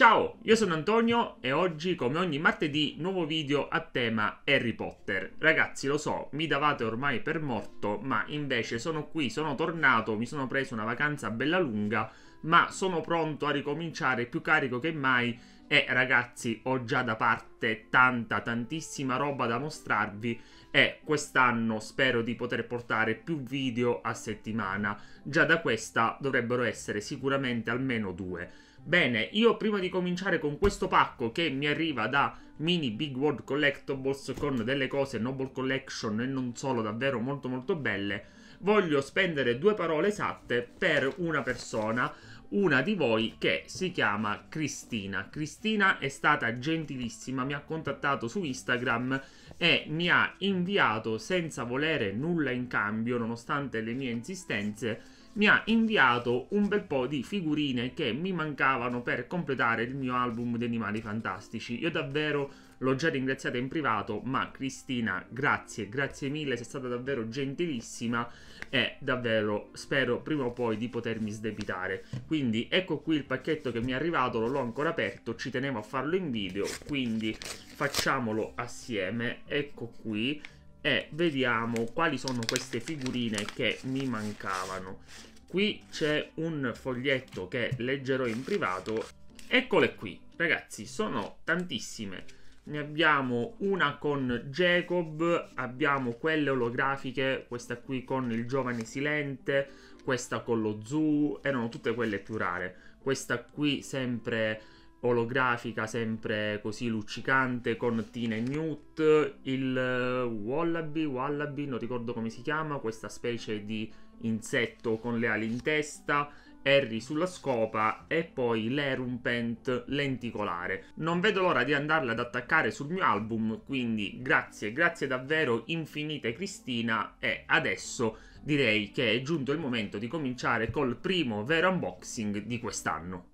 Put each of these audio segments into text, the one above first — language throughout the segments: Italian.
Ciao, io sono Antonio e oggi, come ogni martedì, nuovo video a tema Harry Potter. Ragazzi, lo so, mi davate ormai per morto, ma invece sono qui, sono tornato, mi sono preso una vacanza bella lunga, ma sono pronto a ricominciare più carico che mai e ragazzi, ho già da parte tanta, tantissima roba da mostrarvi e quest'anno spero di poter portare più video a settimana. Già da questa dovrebbero essere sicuramente almeno due. Bene, io prima di cominciare con questo pacco che mi arriva da mini Big World Collectibles con delle cose Noble Collection e non solo davvero molto molto belle, voglio spendere due parole esatte per una persona, una di voi che si chiama Cristina. Cristina è stata gentilissima, mi ha contattato su Instagram e mi ha inviato senza volere nulla in cambio, nonostante le mie insistenze, mi ha inviato un bel po' di figurine che mi mancavano per completare il mio album di animali fantastici. Io davvero l'ho già ringraziata in privato, ma Cristina, grazie, grazie mille, sei stata davvero gentilissima e davvero spero prima o poi di potermi sdebitare. Quindi ecco qui il pacchetto che mi è arrivato, non l'ho ancora aperto, ci tenevo a farlo in video, quindi facciamolo assieme, ecco qui e vediamo quali sono queste figurine che mi mancavano. Qui c'è un foglietto che leggerò in privato. Eccole qui, ragazzi, sono tantissime ne abbiamo una con Jacob, abbiamo quelle olografiche, questa qui con il giovane silente, questa con lo zoo, erano tutte quelle più rare. Questa qui sempre olografica sempre così luccicante con Tina e Newt, il eh, Wallaby, Wallaby, non ricordo come si chiama, questa specie di insetto con le ali in testa, Harry sulla scopa e poi l'Erumpent lenticolare. Non vedo l'ora di andarla ad attaccare sul mio album, quindi grazie, grazie davvero infinite Cristina e adesso direi che è giunto il momento di cominciare col primo vero unboxing di quest'anno.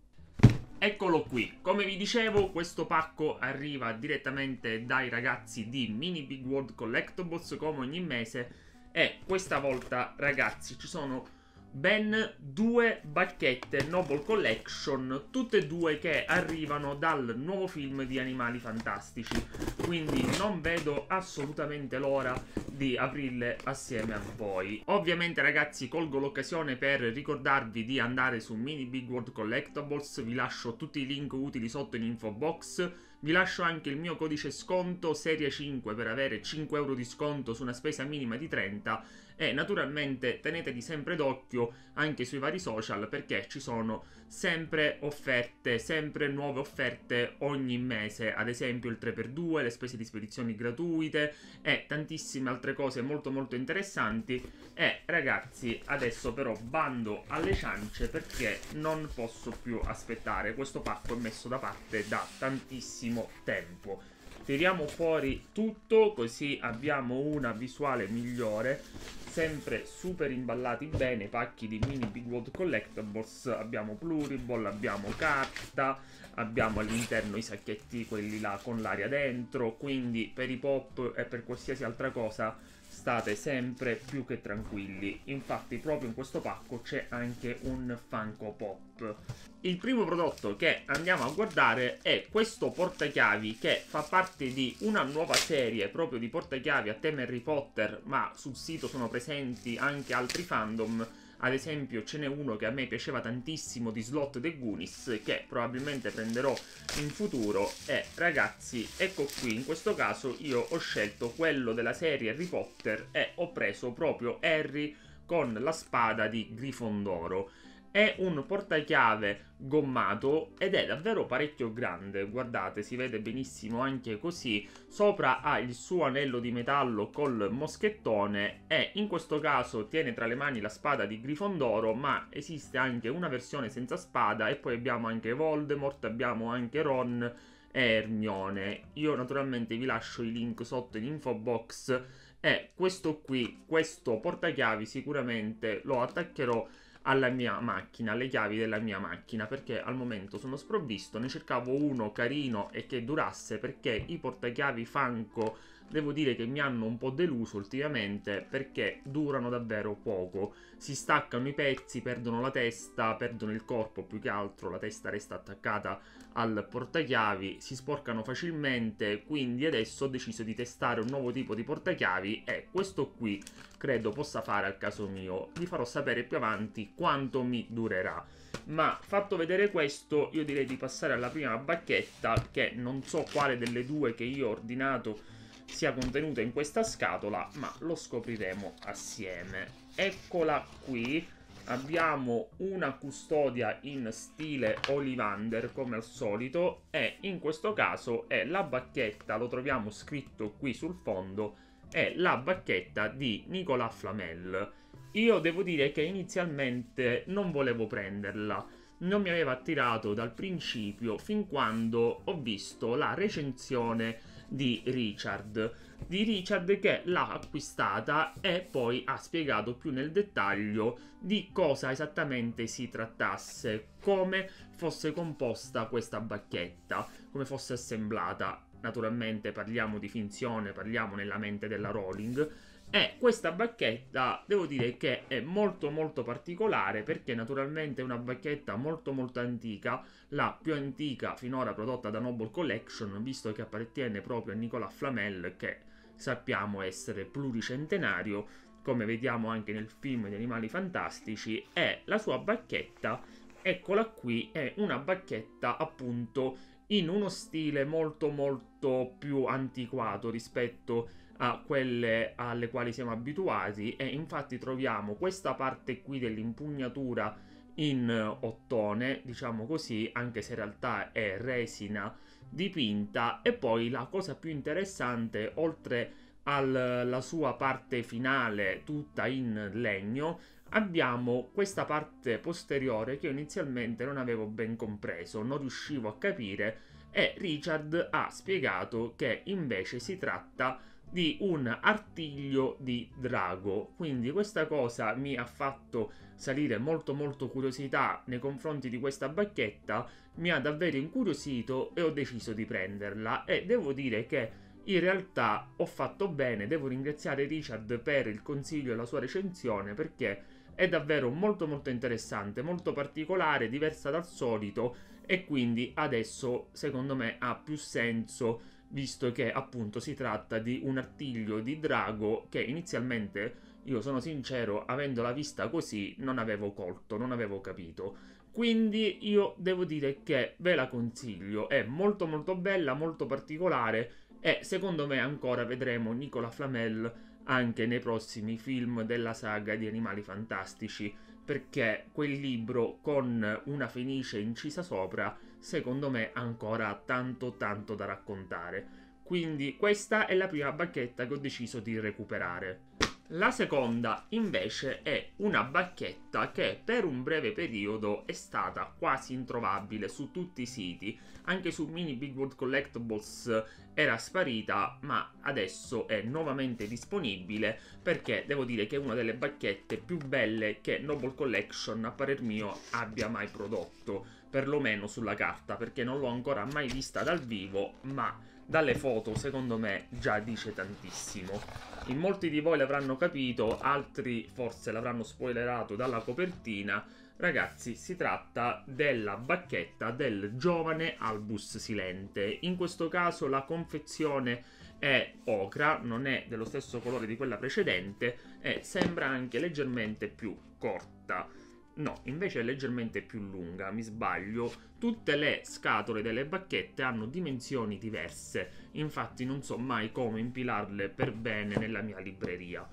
Eccolo qui, come vi dicevo questo pacco arriva direttamente dai ragazzi di Mini Big World Collectibles come ogni mese e questa volta ragazzi ci sono ben due bacchette Noble Collection, tutte e due che arrivano dal nuovo film di Animali Fantastici, quindi non vedo assolutamente l'ora di aprirle assieme a voi. Ovviamente ragazzi colgo l'occasione per ricordarvi di andare su Mini Big World Collectibles, vi lascio tutti i link utili sotto in info box, vi lascio anche il mio codice sconto serie 5 per avere 5 euro di sconto su una spesa minima di 30 e naturalmente tenetevi sempre d'occhio anche sui vari social perché ci sono sempre offerte, sempre nuove offerte ogni mese, ad esempio il 3x2, le spese di spedizioni gratuite e tantissime altre cose molto molto interessanti e ragazzi adesso però bando alle ciance perché non posso più aspettare, questo pacco è messo da parte da tantissimi primo tempo. Tiriamo fuori tutto così abbiamo una visuale migliore. Sempre super imballati bene, pacchi di mini Big World collectibles abbiamo Pluriball, abbiamo carta, abbiamo all'interno i sacchetti quelli là con l'aria dentro, quindi per i pop e per qualsiasi altra cosa state sempre più che tranquilli. Infatti proprio in questo pacco c'è anche un Funko Pop. Il primo prodotto che andiamo a guardare è questo portachiavi che fa parte di una nuova serie proprio di portachiavi a tema Harry Potter, ma sul sito sono presenti anche altri fandom ad esempio ce n'è uno che a me piaceva tantissimo di slot The Goonies che probabilmente prenderò in futuro e ragazzi ecco qui in questo caso io ho scelto quello della serie Harry Potter e ho preso proprio Harry con la spada di Grifondoro è un portachiave gommato ed è davvero parecchio grande, guardate si vede benissimo anche così, sopra ha il suo anello di metallo col moschettone e in questo caso tiene tra le mani la spada di Grifondoro ma esiste anche una versione senza spada e poi abbiamo anche Voldemort, abbiamo anche Ron e Hermione, io naturalmente vi lascio i link sotto in info box e questo qui, questo portachiavi sicuramente lo attaccherò alla mia macchina, alle chiavi della mia macchina, perché al momento sono sprovvisto, ne cercavo uno carino e che durasse perché i portachiavi Fanco devo dire che mi hanno un po' deluso ultimamente perché durano davvero poco. Si staccano i pezzi, perdono la testa, perdono il corpo più che altro, la testa resta attaccata al portachiavi si sporcano facilmente quindi adesso ho deciso di testare un nuovo tipo di portachiavi e questo qui credo possa fare al caso mio vi farò sapere più avanti quanto mi durerà ma fatto vedere questo io direi di passare alla prima bacchetta che non so quale delle due che io ho ordinato sia contenuta in questa scatola ma lo scopriremo assieme eccola qui abbiamo una custodia in stile Olivander come al solito e in questo caso è la bacchetta, lo troviamo scritto qui sul fondo, è la bacchetta di Nicolas Flamel. Io devo dire che inizialmente non volevo prenderla, non mi aveva attirato dal principio fin quando ho visto la recensione di Richard. Di Richard che l'ha acquistata e poi ha spiegato più nel dettaglio di cosa esattamente si trattasse, come fosse composta questa bacchetta, come fosse assemblata. Naturalmente parliamo di finzione, parliamo nella mente della Rowling e questa bacchetta devo dire che è molto molto particolare perché naturalmente è una bacchetta molto molto antica, la più antica finora prodotta da Noble Collection, visto che appartiene proprio a Nicolas Flamel che sappiamo essere pluricentenario, come vediamo anche nel film di Animali Fantastici, e la sua bacchetta, eccola qui, è una bacchetta appunto in uno stile molto molto più antiquato rispetto a a quelle alle quali siamo abituati e infatti troviamo questa parte qui dell'impugnatura in ottone, diciamo così, anche se in realtà è resina dipinta e poi la cosa più interessante oltre alla sua parte finale tutta in legno abbiamo questa parte posteriore che io inizialmente non avevo ben compreso, non riuscivo a capire e Richard ha spiegato che invece si tratta di di un artiglio di drago. Quindi questa cosa mi ha fatto salire molto molto curiosità nei confronti di questa bacchetta, mi ha davvero incuriosito e ho deciso di prenderla e devo dire che in realtà ho fatto bene, devo ringraziare Richard per il consiglio e la sua recensione perché è davvero molto molto interessante, molto particolare, diversa dal solito e quindi adesso secondo me ha più senso visto che appunto si tratta di un artiglio di drago che inizialmente, io sono sincero, avendola vista così non avevo colto, non avevo capito. Quindi io devo dire che ve la consiglio, è molto molto bella, molto particolare e secondo me ancora vedremo Nicola Flamel anche nei prossimi film della saga di Animali Fantastici, perché quel libro con una fenice incisa sopra secondo me ancora tanto tanto da raccontare. Quindi questa è la prima bacchetta che ho deciso di recuperare. La seconda invece è una bacchetta che per un breve periodo è stata quasi introvabile su tutti i siti, anche su Mini Big World Collectibles era sparita ma adesso è nuovamente disponibile perché devo dire che è una delle bacchette più belle che Noble Collection a parer mio abbia mai prodotto perlomeno sulla carta, perché non l'ho ancora mai vista dal vivo, ma dalle foto secondo me già dice tantissimo. In molti di voi l'avranno capito, altri forse l'avranno spoilerato dalla copertina. Ragazzi, si tratta della bacchetta del giovane Albus Silente. In questo caso la confezione è ocra, non è dello stesso colore di quella precedente e sembra anche leggermente più corta. No, invece è leggermente più lunga, mi sbaglio. Tutte le scatole delle bacchette hanno dimensioni diverse, infatti non so mai come impilarle per bene nella mia libreria.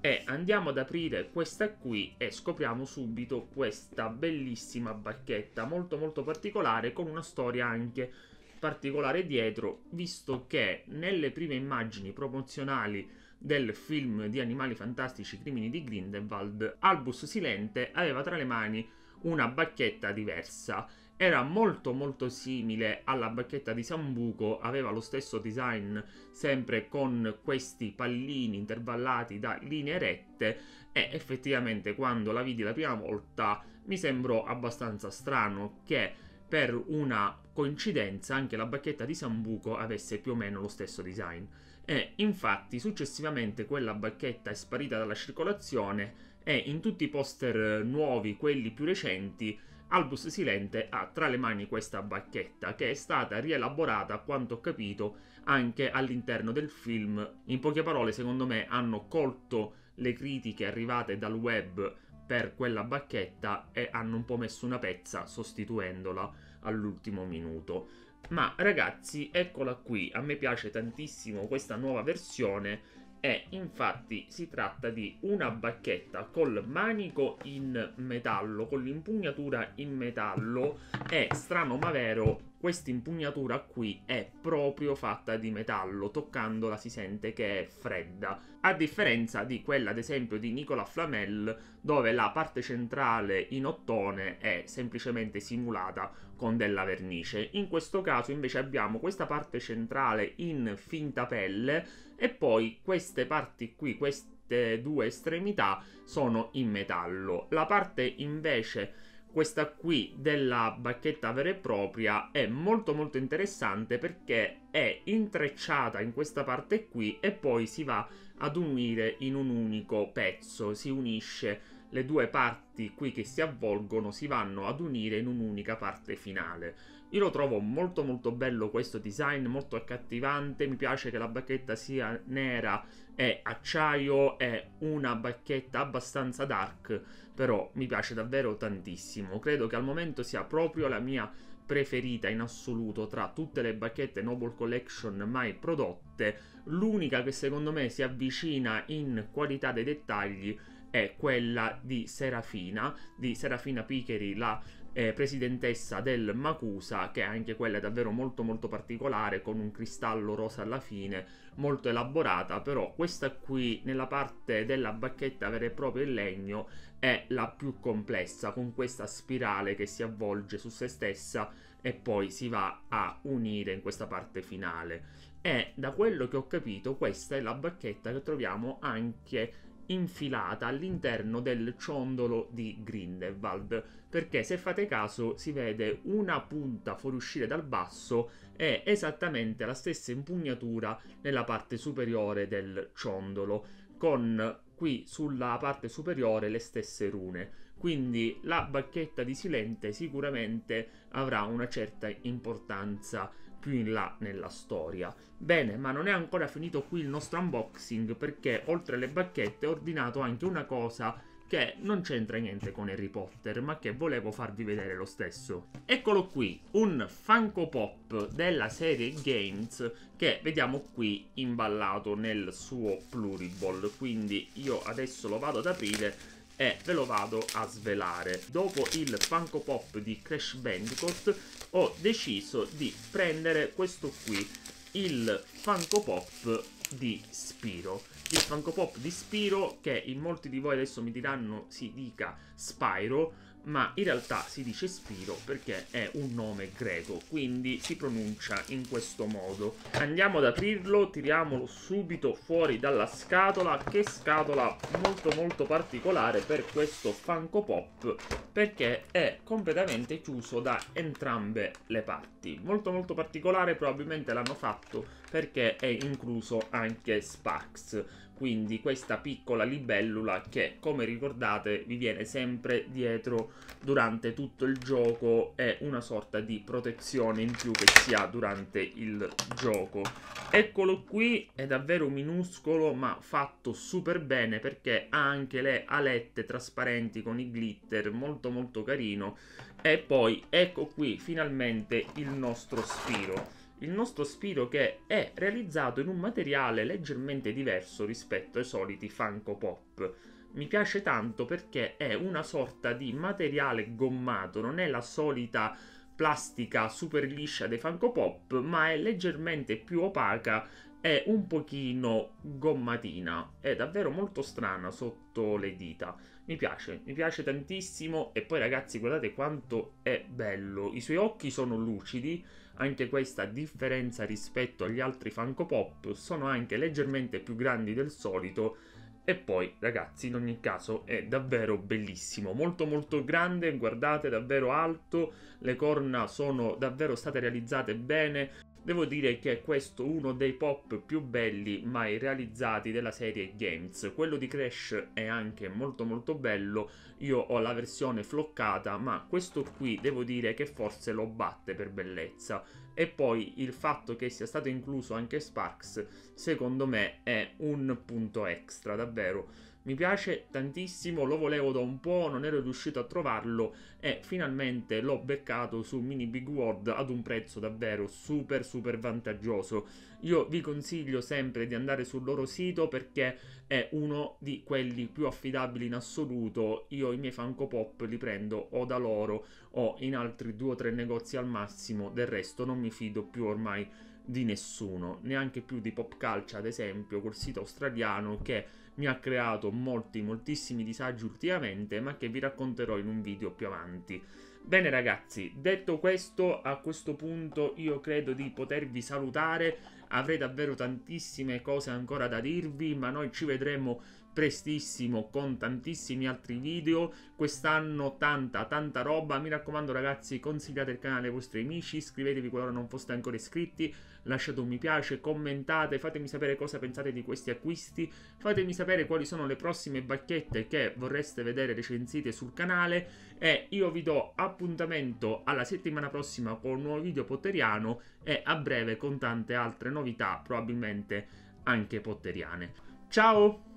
E andiamo ad aprire questa qui e scopriamo subito questa bellissima bacchetta, molto molto particolare, con una storia anche particolare dietro, visto che nelle prime immagini promozionali del film di Animali Fantastici Crimini di Grindelwald, Albus Silente aveva tra le mani una bacchetta diversa. Era molto molto simile alla bacchetta di Sambuco, aveva lo stesso design sempre con questi pallini intervallati da linee rette e effettivamente quando la vidi la prima volta mi sembrò abbastanza strano che per una coincidenza anche la bacchetta di Sambuco avesse più o meno lo stesso design. E infatti successivamente quella bacchetta è sparita dalla circolazione e in tutti i poster nuovi, quelli più recenti, Albus Silente ha tra le mani questa bacchetta che è stata rielaborata, a quanto ho capito, anche all'interno del film. In poche parole, secondo me, hanno colto le critiche arrivate dal web per quella bacchetta e hanno un po' messo una pezza sostituendola all'ultimo minuto. Ma ragazzi, eccola qui, a me piace tantissimo questa nuova versione e infatti si tratta di una bacchetta col manico in metallo, con l'impugnatura in metallo e strano ma vero questa impugnatura qui è proprio fatta di metallo, toccandola si sente che è fredda, a differenza di quella ad esempio di Nicola Flamel dove la parte centrale in ottone è semplicemente simulata con della vernice. In questo caso invece abbiamo questa parte centrale in finta pelle e poi queste parti qui, queste due estremità sono in metallo. La parte invece questa qui della bacchetta vera e propria è molto molto interessante perché è intrecciata in questa parte qui e poi si va ad unire in un unico pezzo, si unisce le due parti qui che si avvolgono si vanno ad unire in un'unica parte finale. Io lo trovo molto molto bello questo design, molto accattivante, mi piace che la bacchetta sia nera e acciaio, è una bacchetta abbastanza dark, però mi piace davvero tantissimo. Credo che al momento sia proprio la mia preferita in assoluto tra tutte le bacchette Noble Collection mai prodotte. L'unica che secondo me si avvicina in qualità dei dettagli è quella di Serafina, di Serafina Picheri, la eh, presidentessa del Makusa, che anche quella è davvero molto molto particolare, con un cristallo rosa alla fine, molto elaborata, però questa qui nella parte della bacchetta vera e propria in legno è la più complessa, con questa spirale che si avvolge su se stessa e poi si va a unire in questa parte finale. E da quello che ho capito questa è la bacchetta che troviamo anche infilata all'interno del ciondolo di Grindelwald, perché se fate caso si vede una punta fuoriuscire dal basso e esattamente la stessa impugnatura nella parte superiore del ciondolo, con qui sulla parte superiore le stesse rune. Quindi la bacchetta di Silente sicuramente avrà una certa importanza più in là nella storia. Bene, ma non è ancora finito qui il nostro unboxing perché oltre alle bacchette ho ordinato anche una cosa che non c'entra niente con Harry Potter, ma che volevo farvi vedere lo stesso. Eccolo qui, un Funko Pop della serie Games che vediamo qui imballato nel suo pluriball, quindi io adesso lo vado ad aprire e ve lo vado a svelare. Dopo il Funko Pop di Crash Bandicoot ho deciso di prendere questo qui, il Funko Pop di Spiro. Il Funko Pop di Spiro che in molti di voi adesso mi diranno si dica Spyro ma in realtà si dice Spiro perché è un nome greco, quindi si pronuncia in questo modo. Andiamo ad aprirlo, tiriamolo subito fuori dalla scatola, che scatola molto molto particolare per questo Funko Pop, perché è completamente chiuso da entrambe le parti. Molto molto particolare, probabilmente l'hanno fatto perché è incluso anche Sparks quindi questa piccola libellula che come ricordate vi viene sempre dietro durante tutto il gioco è una sorta di protezione in più che si ha durante il gioco eccolo qui è davvero minuscolo ma fatto super bene perché ha anche le alette trasparenti con i glitter molto molto carino e poi ecco qui finalmente il nostro spiro il nostro spiro che è realizzato in un materiale leggermente diverso rispetto ai soliti Funko Pop. Mi piace tanto perché è una sorta di materiale gommato, non è la solita plastica super liscia dei Funko Pop, ma è leggermente più opaca e un pochino gommatina. È davvero molto strana sotto le dita. Mi piace, mi piace tantissimo e poi ragazzi guardate quanto è bello. I suoi occhi sono lucidi anche questa differenza rispetto agli altri Funko Pop sono anche leggermente più grandi del solito e poi, ragazzi, in ogni caso è davvero bellissimo, molto molto grande, guardate, davvero alto, le corna sono davvero state realizzate bene, Devo dire che è questo uno dei pop più belli mai realizzati della serie Games. Quello di Crash è anche molto molto bello, io ho la versione floccata, ma questo qui devo dire che forse lo batte per bellezza. E poi il fatto che sia stato incluso anche Sparks, secondo me è un punto extra, davvero mi piace tantissimo, lo volevo da un po', non ero riuscito a trovarlo e finalmente l'ho beccato su Mini Big World ad un prezzo davvero super super vantaggioso. Io vi consiglio sempre di andare sul loro sito perché è uno di quelli più affidabili in assoluto. Io i miei Funko Pop li prendo o da loro o in altri due o tre negozi al massimo, del resto non mi fido più ormai di nessuno, neanche più di pop Calcia, ad esempio, col sito australiano che mi ha creato molti, moltissimi disagi ultimamente, ma che vi racconterò in un video più avanti. Bene ragazzi, detto questo, a questo punto io credo di potervi salutare, avrei davvero tantissime cose ancora da dirvi, ma noi ci vedremo prestissimo con tantissimi altri video. Quest'anno tanta, tanta roba. Mi raccomando ragazzi, consigliate il canale ai vostri amici, iscrivetevi qualora non foste ancora iscritti, lasciate un mi piace, commentate, fatemi sapere cosa pensate di questi acquisti, fatemi sapere quali sono le prossime bacchette che vorreste vedere recensite sul canale e io vi do appuntamento alla settimana prossima con un nuovo video potteriano e a breve con tante altre novità, probabilmente anche potteriane. Ciao!